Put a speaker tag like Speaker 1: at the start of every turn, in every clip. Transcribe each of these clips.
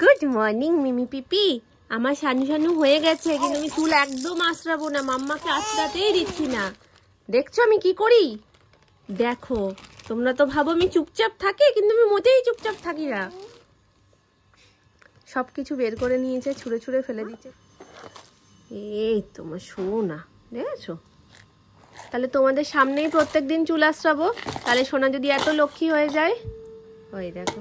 Speaker 1: Good morning মিমি পিপি আমার সানু সানু হয়ে গেছে কিন্তু আমি চুল একদম আশরাবো না মাম্মাকে আশরাতেই দিচ্ছি না দেখছো আমি কি করি দেখো তোমরা তো ভাবো আমি চুপচাপ থাকি কিন্তু আমি মোটেই চুপচাপ থাকি না সব কিছু বের করে নিয়েছে ছুঁড়ে ছুঁড়ে ফেলে দিচ্ছে এই তোমার সোনা দেখেছো তাহলে তোমাদের সামনেই প্রত্যেক দিন চুল আশ্রাবো তাহলে সোনা যদি এত লক্ষ্মী হয়ে যায় ওই দেখো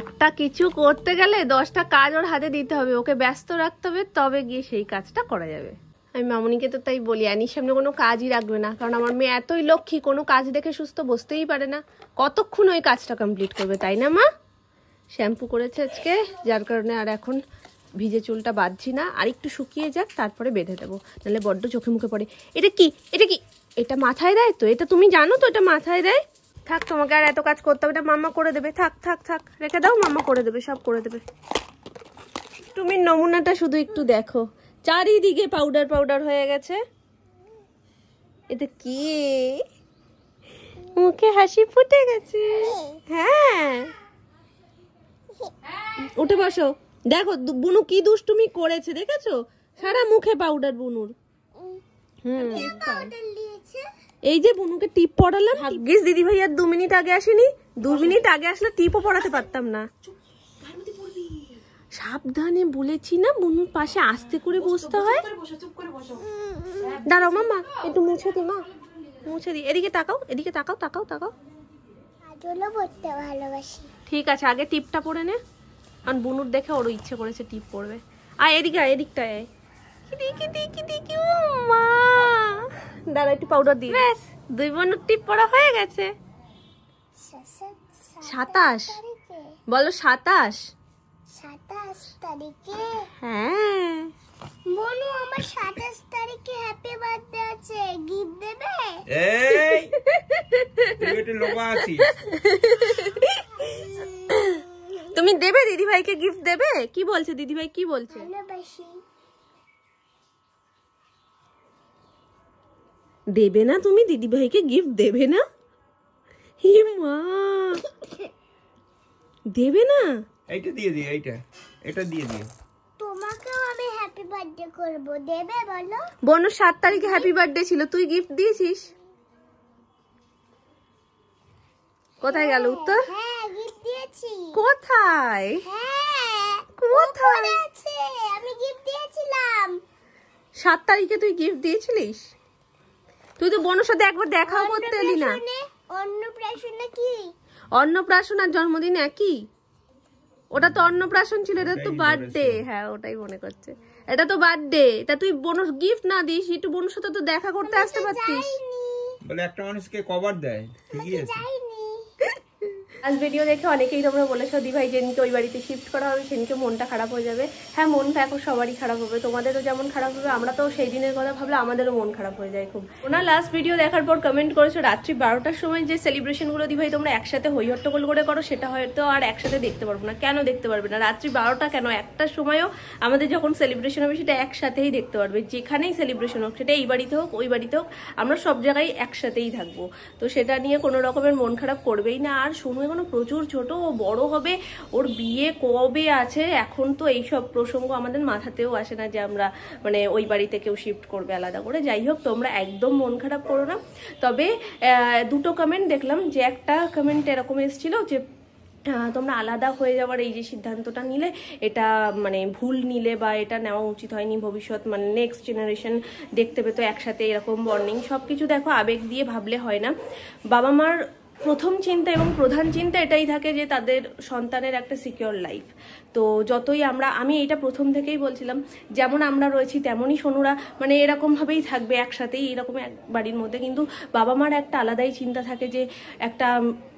Speaker 1: একটা কিছু করতে গেলে দশটা কাজ ওর হাতে দিতে হবে ওকে ব্যস্ত রাখতে হবে তবে গিয়ে সেই কাজটা করা যাবে আমি মামনিকে তো তাই বলি আনি সামনে কোনো কাজই রাখবে না কারণ আমার মেয়ে এতই লক্ষ্মী কোনো কাজ দেখে সুস্থ বসতেই পারে না কতক্ষণ ওই কাজটা কমপ্লিট করবে তাই না মা শ্যাম্পু করেছে আজকে যার কারণে আর এখন ভিজে চুলটা বাঁধছি না আর একটু শুকিয়ে যাক তারপরে বেঁধে দেবো নাহলে বড্ড চোখে মুখে পড়ে এটা কি এটা কি এটা মাথায় দেয় তো এটা তুমি জানো তো এটা মাথায় দেয় থাক তোমাকে আর এত কাজ করতে হবে না মাম্মা করে দেবে থাক থাক থাক রেখে দাও মাম্মা করে দেবে সব করে দেবে তুমি নমুনাটা শুধু একটু দেখো চারিদিকে পাউডার পাউডার হয়ে গেছে এটা কি মুখে হাসি ফুটে গেছে হ্যাঁ উঠে বসো দেখো বুনু কি দুষ্টুমি করেছে দেখেছো সারা মুখে পাউডার বুনুর হুম এই যে বুনুকে টিপ পড়ালাম ভাগ্যিস দিদি ভাই আর দু মিনিট আগে আসেনি দু মিনিট আগে আসলে টিপও পড়াতে পারতাম না সাবধানে বলেছি না বুনুর পাশে আস্তে করে বসতে হয় দাঁড়াও মামা একটু মুছে দি মা মুছে দি এদিকে তাকাও এদিকে তাকাও তাকাও তাকাও ঠিক আছে আগে টিপটা পরে নে কারণ বুনুর দেখে ওর ইচ্ছে করেছে টিপ পড়বে আর এদিকে এদিকটায় কিটি দেখি দেখি ও মা দাদা একটু পাউডার দিই ব্যাস দুই বোনের টিপ পড়া হয়ে গেছে সাতাশ বলো সাতাশ সাতাশ তারিখে হ্যাঁ বনু আমার সাতাশ তারিখে হ্যাপি বার্থডে আছে গিফট দেবে এই তুই একটু আছিস তুমি দেবে দিদিভাইকে গিফট দেবে কি বলছে দিদিভাই কি বলছে ভালোবাসি দেবে না তুমি দিদিভাইকে গিফট দেবে না হে মা দেবে না এইটা দিয়ে দিও এইটা এটা দিয়ে দিও তোমাকেও আমি হ্যাপি বার্থডে করব দেবে বলো বনু 7 তারিখে হ্যাপি বার্থডে ছিল তুই গিফট দিয়েছিস কোথায় গেল হ্যাঁ, উত্তর হ্যাঁ গিফট দিয়েছি কোথায় হ্যাঁ কোথায় আছে আমি গিফট দিয়েছিলাম 7 তারিখে তুই গিফট দিয়েছিলিস
Speaker 2: তুই তো বোনের সাথে একবার দেখাও করতে এলি না
Speaker 1: অন্নপ্রাশন আর অন্নপ্রাশনার জন্মদিন একই ওটা তো অন্নপ্রাশন ছিল এটা তো বার্থডে হ্যাঁ ওটাই মনে করছে এটা তো বার্থডে তা তুই বোনস গিফট না দিস একটু বোনর সাথে তো দেখা করতে আসতে পারতিস বলে একটা মানুষকে কভার দেয় ঠিকই আছে আজ ভিডিও দেখে অনেকেই তোমরা বলেছো দি ভাই যেদিনকে ওই বাড়িতে শিফট করা হবে সেদিনকে মনটা খারাপ হয়ে যাবে হ্যাঁ মনটা এখন সবারই খারাপ হবে তোমাদেরও যেমন খারাপ হবে আমরা তো সেই দিনের কথা ভাবলে আমাদেরও মন খারাপ হয়ে যায় খুব ওনার লাস্ট ভিডিও দেখার পর কমেন্ট করেছো রাত্রি বারোটার সময় যে সেলিব্রেশনগুলো দি ভাই তোমরা একসাথে হইহট্টগোল করে করো সেটা হয়তো আর একসাথে দেখতে পারবো না কেন দেখতে পারবে না রাত্রি বারোটা কেন একটা সময়ও আমাদের যখন সেলিব্রেশন হবে সেটা একসাথেই দেখতে পারবে যেখানেই সেলিব্রেশন হোক সেটা এই বাড়িতে হোক ওই বাড়িতে হোক আমরা সব জায়গায় একসাথেই থাকবো তো সেটা নিয়ে কোনো রকমের মন খারাপ করবেই না আর শুনে এখনো প্রচুর ছোট ও বড় হবে ওর বিয়ে কবে আছে এখন তো এইসব প্রসঙ্গ আমাদের মাথাতেও আসে না যে আমরা মানে ওই বাড়িতে কেউ শিফট করবে আলাদা করে যাই হোক তোমরা একদম মন খারাপ করো না তবে দুটো কমেন্ট দেখলাম যে একটা কমেন্ট এরকম এসেছিল যে তোমরা আলাদা হয়ে যাওয়ার এই যে সিদ্ধান্তটা নিলে এটা মানে ভুল নিলে বা এটা নেওয়া উচিত হয়নি ভবিষ্যৎ মানে নেক্সট জেনারেশন দেখতে পেতো একসাথে এরকম বর্নিং সব কিছু দেখো আবেগ দিয়ে ভাবলে হয় না বাবা মার প্রথম চিন্তা এবং প্রধান চিন্তা এটাই থাকে যে তাদের সন্তানের একটা সিকিওর লাইফ তো যতই আমরা আমি এটা প্রথম থেকেই বলছিলাম যেমন আমরা রয়েছি তেমনই সোনুরা মানে এরকমভাবেই থাকবে একসাথেই এরকম এক বাড়ির মধ্যে কিন্তু বাবা মার একটা আলাদাই চিন্তা থাকে যে একটা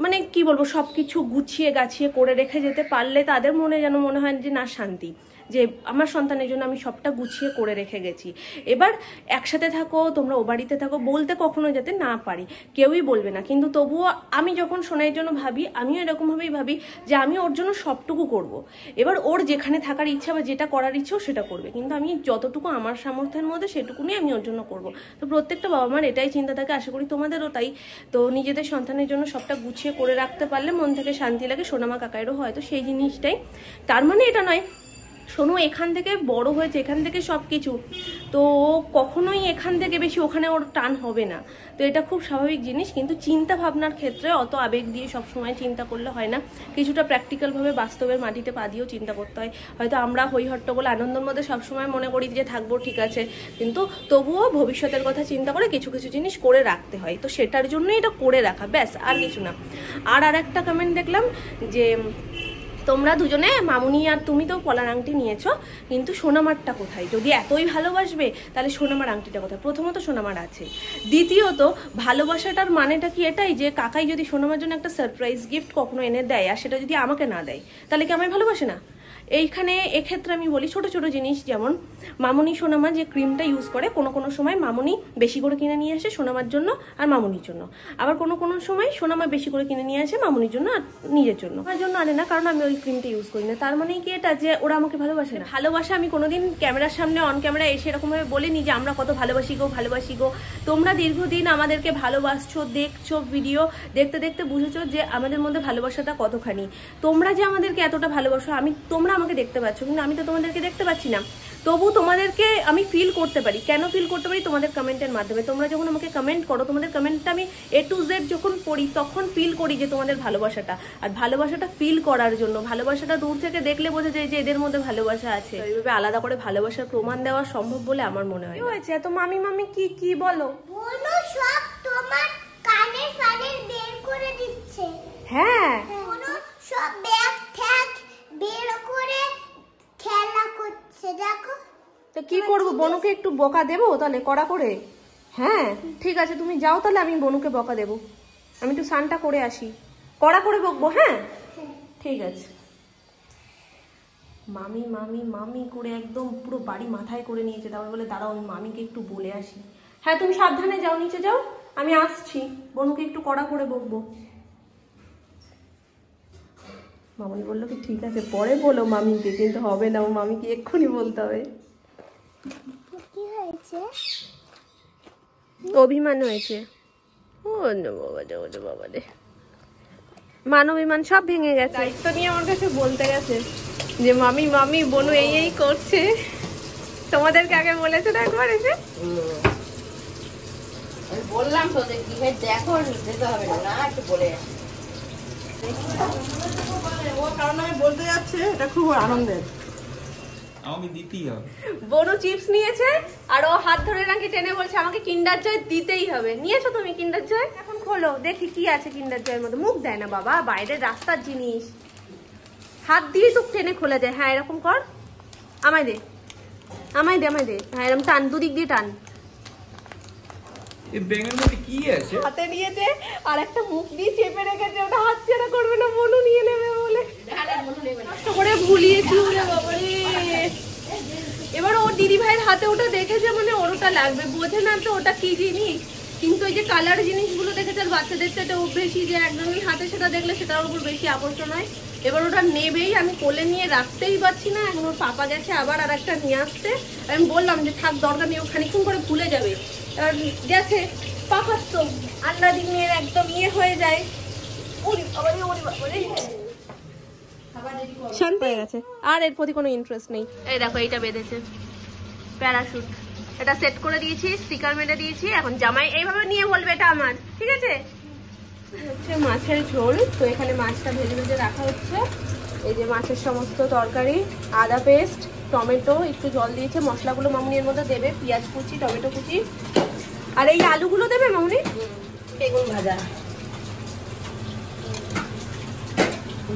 Speaker 1: মানে কি বলবো সব কিছু গুছিয়ে গাছিয়ে করে রেখে যেতে পারলে তাদের মনে যেন মনে হয় যে না শান্তি যে আমার সন্তানের জন্য আমি সবটা গুছিয়ে করে রেখে গেছি এবার একসাথে থাকো তোমরা ও বাড়িতে থাকো বলতে কখনো যাতে না পারি কেউই বলবে না কিন্তু তবুও আমি যখন সোনাইয়ের জন্য ভাবি আমিও এরকমভাবেই ভাবি যে আমি ওর জন্য সবটুকু করব। এবার ওর যেখানে থাকার ইচ্ছা বা যেটা করার ইচ্ছেও সেটা করবে কিন্তু আমি যতটুকু আমার সামর্থ্যের মধ্যে সেটুকুনি আমি ওর জন্য করব। তো প্রত্যেকটা বাবা মার এটাই চিন্তা থাকে আশা করি তোমাদেরও তাই তো নিজেদের সন্তানের জন্য সবটা গুছিয়ে করে রাখতে পারলে মন থেকে শান্তি লাগে সোনামা কাকাইরও হয়তো সেই জিনিসটাই তার মানে এটা নয় সোনু এখান থেকে বড় হয়েছে এখান থেকে সব কিছু তো কখনোই এখান থেকে বেশি ওখানে ওর টান হবে না তো এটা খুব স্বাভাবিক জিনিস কিন্তু চিন্তা ভাবনার ক্ষেত্রে অত আবেগ দিয়ে সব সময় চিন্তা করলে হয় না কিছুটা প্র্যাকটিক্যালভাবে বাস্তবের মাটিতে পা দিয়েও চিন্তা করতে হয় হয়তো আমরা হইহট্টগোল আনন্দের মধ্যে সবসময় মনে করি যে থাকবো ঠিক আছে কিন্তু তবুও ভবিষ্যতের কথা চিন্তা করে কিছু কিছু জিনিস করে রাখতে হয় তো সেটার জন্যই এটা করে রাখা ব্যাস আর কিছু না আর আর একটা কমেন্ট দেখলাম যে তোমরা দুজনে মামুনি আর তুমি তো পলার আংটি নিয়েছ কিন্তু সোনামারটা কোথায় যদি এতই ভালোবাসবে তাহলে সোনামার আংটিটা কোথায় প্রথমত সোনামার আছে দ্বিতীয়ত ভালোবাসাটার মানেটা কি এটাই যে কাকাই যদি সোনামার জন্য একটা সারপ্রাইজ গিফট কখনো এনে দেয় আর সেটা যদি আমাকে না দেয় তাহলে কি আমায় ভালোবাসে না এইখানে এক্ষেত্রে আমি বলি ছোট ছোট জিনিস যেমন মামনি সোনামা যে ক্রিমটা ইউজ করে কোনো কোনো সময় মামনি বেশি করে কিনে নিয়ে আসে সোনামার জন্য আর মামনির জন্য আবার কোনো কোনো সময় সোনামা বেশি করে কিনে নিয়ে আসে মামনির জন্য আর নিজের জন্য আমার জন্য আনে না কারণ আমি ওই ক্রিমটা ইউজ করি না তার মানে কি এটা যে ওরা আমাকে ভালোবাসে না ভালোবাসা আমি কোনোদিন ক্যামেরার সামনে অন ক্যামেরা এসে এরকমভাবে বলিনি যে আমরা কত ভালোবাসি গো ভালোবাসি গো তোমরা দীর্ঘদিন আমাদেরকে ভালোবাসছো দেখছো ভিডিও দেখতে দেখতে বুঝেছো যে আমাদের মধ্যে ভালোবাসাটা কতখানি তোমরা যে আমাদেরকে এতটা ভালোবাসো আমি তোমার তোমরা আমাকে দেখতে পাচ্ছ কিন্তু আমি তো তোমাদেরকে দেখতে পাচ্ছি না তবু তোমাদেরকে আমি ফিল করতে পারি কেন ফিল করতে পারি তোমাদের কমেন্টের মাধ্যমে তোমরা যখন আমাকে কমেন্ট করো তোমাদের কমেন্টটা আমি এ টু জেড যখন পড়ি তখন ফিল করি যে তোমাদের ভালোবাসাটা আর ভালোবাসাটা ফিল করার জন্য ভালোবাসাটা দূর থেকে দেখলে বোঝা যায় যে এদের মধ্যে ভালোবাসা আছে এইভাবে আলাদা করে ভালোবাসার প্রমাণ দেওয়া সম্ভব বলে আমার মনে হয় হয়েছে তো মামি মামি কি কি বলো বলো বনুকে একটু বকা দেবো তাহলে কড়া করে হ্যাঁ ঠিক আছে তুমি যাও তাহলে আমি বনুকে বকা দেবো আমি একটু সানটা করে আসি কড়া করে বকবো হ্যাঁ ঠিক আছে মামি মামি মামি করে একদম পুরো বাড়ি মাথায় করে নিয়েছে তারপরে বলে দাঁড়াও আমি মামিকে একটু বলে আসি হ্যাঁ তুমি সাবধানে যাও নিচে যাও আমি আসছি বনুকে একটু কড়া করে বকবো মামনি বললো কি ঠিক আছে পরে বলো মামিকে কিন্তু হবে না ও মামিকে এক্ষুনি বলতে হবে অভিমান হয়েছে ও সব ভেঙে গেছে দায়িত্ব নিয়ে আমার কাছে বলতে গেছে যে মামি মামি বনু এই এই করছে তোমাদেরকে আগে বলেছে না একবার এসে বললাম তো দেখো যেতে হবে না একটু বলে ও কারণ আমি বলতে যাচ্ছে এটা খুব আনন্দের আমাকে দিতেই বনু চিপস নিয়েছে আর ও হাত ধরে নাকি টেনে বলছে আমাকে কিন্ডার জয় দিতেই হবে নিয়েছো তুমি কিন্ডার জয় এখন খোলো দেখি কি আছে কিন্ডার জয়ের মধ্যে মুখ দেয় না বাবা বাইরের রাস্তার জিনিস হাত দিয়ে তো টেনে খোলা যায় হ্যাঁ এরকম কর আমায় দে আমায় দে আমায় দে হ্যাঁ এরকম টান দুদিক দিয়ে টান ব্যাঙের মধ্যে আছে হাতে নিয়েছে আর একটা মুখ দিয়ে চেপে রেখেছে ওটা হাত ছাড়া করবে না বনু নিয়ে নেবে ও এবার ওর দিদি ভাইয়ের হাতে ওটা দেখেছে মানে ওরটা লাগবে বোঝে না তো ওটা কি জিনিস কিন্তু ওই যে কালার জিনিসগুলো দেখেছে তার বাচ্চাদের তো ও বেশি যে একদমই হাতে সেটা দেখলে সেটার উপর বেশি আকর্ষণ হয় এবার ওটা নেবেই আমি কোলে নিয়ে রাখতেই পারছি না এখন ওর পাপা গেছে আবার আর একটা নিয়ে আসতে আমি বললাম যে থাক দরকার নেই ও খানিক্ষণ করে ভুলে যাবে এবার গেছে পাপার তো আল্লাহ দিনের একদম ইয়ে হয়ে যায় ওরে বাবারে ওরে বাবারে শান্তি হয়ে গেছে আর এর প্রতি কোনো ইন্টারেস্ট নেই এই দেখো এইটা বেঁধেছে প্যারাশুট এটা সেট করে দিয়েছি স্টিকার মেরে দিয়েছি এখন জামাই এইভাবে নিয়ে বলবে এটা আমার ঠিক আছে হচ্ছে মাছের ঝোল তো এখানে মাছটা ভেজে ভেজে রাখা হচ্ছে এই যে মাছের সমস্ত তরকারি আদা পেস্ট টমেটো একটু জল দিয়েছে মশলাগুলো মামুনি মধ্যে দেবে পেঁয়াজ কুচি টমেটো কুচি আর এই আলুগুলো দেবে মামুনি বেগুন ভাজা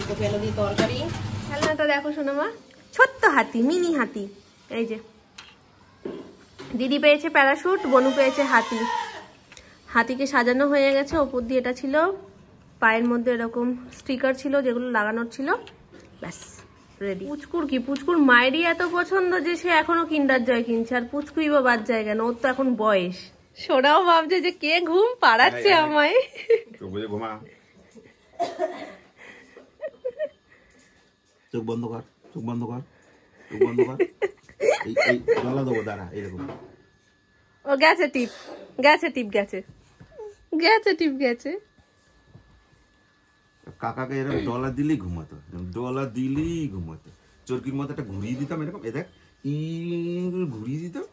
Speaker 1: দেখো শোনো মা ছোট্ট হাতি মিনি হাতি এই যে দিদি পেয়েছে প্যারাশুট বনু পেয়েছে হাতি হাতিকে সাজানো হয়ে গেছে ওপর দিয়ে এটা ছিল পায়ের মধ্যে এরকম স্টিকার ছিল যেগুলো লাগানোর ছিল ব্যাস রেডি পুচকুর কি পুচকুর মায়েরই এত পছন্দ যে সে এখনো কিন্ডার জয় কিনছে আর পুচকুই বা বাদ যায় কেন ওর তো এখন বয়স সোনাও ভাবছে যে কে ঘুম পাড়াচ্ছে হ্যাঁ, হ্যাঁ, হ্যাঁ। আমায় ঘুমা চোখ বন্ধ কর চোখ বন্ধ কর চোখ বন্ধ কর এই এই দেবো দাঁড়া ও গেছে টিপ গেছে টিপ গেছে গেছে টিপ গেছে কাকাকে এরকম ডলা দিলেই ঘুমাতো ডলা দিলেই ঘুমাতো মতো একটা ঘুরিয়ে দিতাম এরকম এ দেখ ঘুরিয়ে দিতাম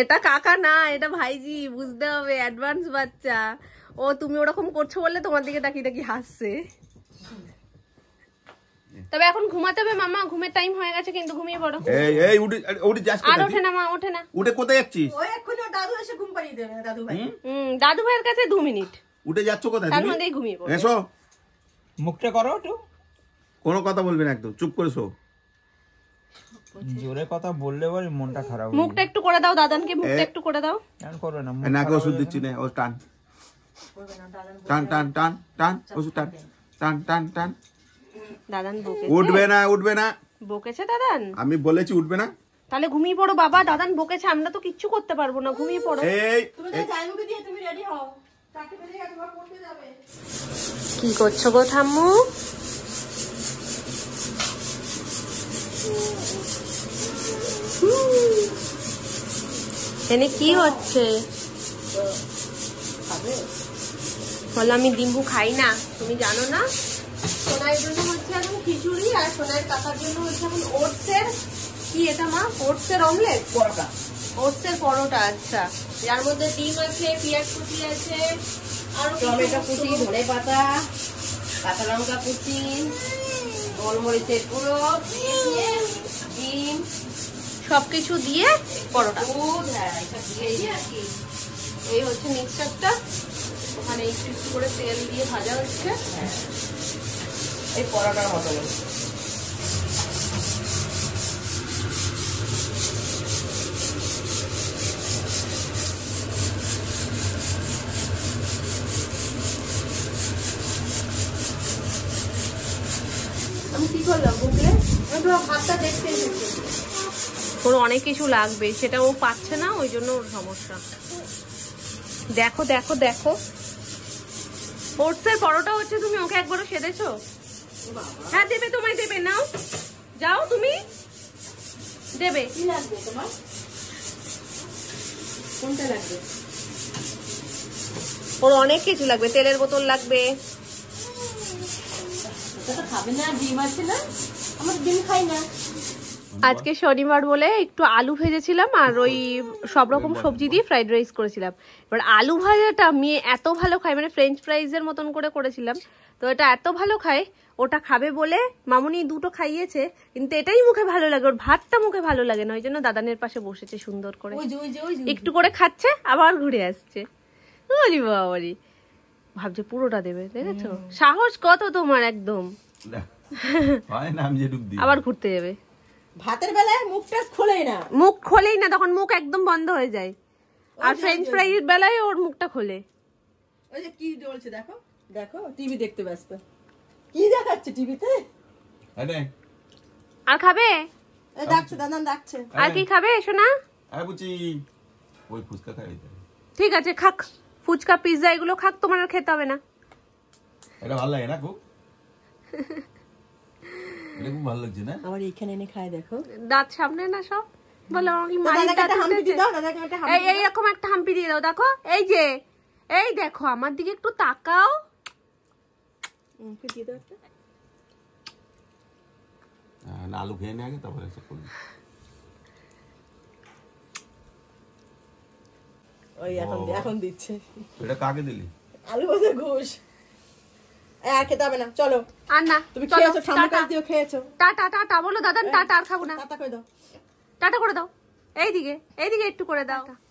Speaker 1: এটা কাকা না এটা ভাইজি বুঝতে হবে অ্যাডভান্স বাচ্চা ও তুমি ওরকম করছো বললে তোমার দিকে তাকিয়ে তাকিয়ে হাসছে তবে এখন ঘুমাতে হবে মামা ঘুমের টাইম হয়ে গেছে কিন্তু ঘুমিয়ে পড়ো এই এই উঠে উঠে যাস আর ওঠে না মা ওঠে না উঠে কোথায় যাচ্ছিস ও এখন দাদু এসে ঘুম পাড়িয়ে দেবে দাদু ভাই হুম দাদু ভাইয়ের কাছে 2 মিনিট উঠে যাচ্ছ কোথায় তুমি তাহলে ঘুমিয়ে পড়ো এসো মুখটা করো একটু কোনো কথা বলবে না একদম চুপ করে শো জোরে কথা বললে পরে মনটা খারাপ মুখটা একটু করে দাও দাদানকে মুখটা একটু করে দাও টান করবে না মুখ নাকে ওষুধ দিচ্ছি না ও টান টান টান টান আচ্ছা, টান ওষুধ টান টান টান টান উঠবে না উঠবে না বকেছে দাদান আমি বলেছি উঠবে না তাহলে ঘুমিয়ে পড়ো বাবা দাদান বকেছে আমরা তো কিচ্ছু করতে পারবো না ঘুমিয়ে পড়ো এই কি করছো গো এনে কি হচ্ছে বলো আমি ডিম্বু খাই না তুমি জানো না সোনার জন্য হচ্ছে এখন খিচুড়ি আর সোনার কাকার জন্য হচ্ছে এখন ওটসের কি এটা মা ওটসের অমলেট পরোটা ওটসের পরোটা আচ্ছা যার মধ্যে ডিম আছে পেঁয়াজ কুচি আছে আর টমেটো কুচি ধনে পাতা কাঁচা লঙ্কা কুচি গোলমরিচের গুঁড়ো ডিম সবকিছু দিয়ে পরোটা হ্যাঁ এই হচ্ছে মিক্সারটা ওখানে একটু একটু করে তেল দিয়ে ভাজা হচ্ছে হ্যাঁ এই মতো আমি বুঝলে ওর অনেক কিছু লাগবে সেটা ও পাচ্ছে না ওই জন্য ওর সমস্যা দেখো দেখো দেখো ওটসের পরোটা হচ্ছে তুমি ওকে একবারও সেদেছো হ্যাঁ দেবে তোমায় দেবে নাও যাও তুমি দেবে ওর অনেক কিছু লাগবে তেলের বোতল লাগবে আজকে শনিবার বলে একটু আলু ভেজেছিলাম আর ওই সব রকম সবজি দিয়ে ফ্রাইড রাইস করেছিলাম এবার আলু ভাজাটা আমি এত ভালো খাই মানে ফ্রেঞ্চ ফ্রাইজের মতন করে করেছিলাম তো এটা এত ভালো খায় ওটা খাবে বলে মামুনি দুটো খাইয়েছে কিন্তু এটাই মুখে ভালো লাগে ওর ভাতটা মুখে ভালো লাগে না ওই জন্য দাদানের পাশে বসেছে সুন্দর করে একটু করে খাচ্ছে আবার ঘুরে আসছে ওরে বাবারি ভাবছে পুরোটা দেবে দেখেছো সাহস কত তোমার একদম আবার ঘুরতে যাবে ভাতের বেলায় মুখটা খোলেই না মুখ খোলেই না তখন মুখ একদম বন্ধ হয়ে যায়
Speaker 2: আর ফ্রেঞ্চ ফ্রাই
Speaker 1: বেলায় ওর মুখটা খোলে ওই যে কি দেখো দেখো টিভি দেখতে ব্যস্ত কি দেখাচ্ছে টিভিতে আর খাবে দাদা আর কি খাবে সোনা আর বুঝি ওই ফুচকা ঠিক আছে খাক ফুচকা পিৎজা এগুলো খাক তোমার আর খেতে হবে না এটা ভালো লাগে না খুব এটা খুব ভালো লাগছে না এখানে এনে দেখো দাঁত সামনে না সব বলো দাঁত এই এইরকম একটা হাম্পি দিয়ে দাও দেখো এই যে এই দেখো আমার দিকে একটু তাকাও হ্যাঁ, আলু তারপরে এসে করবি আর খেতে হবে না চলো আর না তুমি খেয়েছো টাটা টাটা দাদা টাটা আর খাবো না টাটা করে দাও টাটা করে দাও এইদিকে এইদিকে একটু করে দাও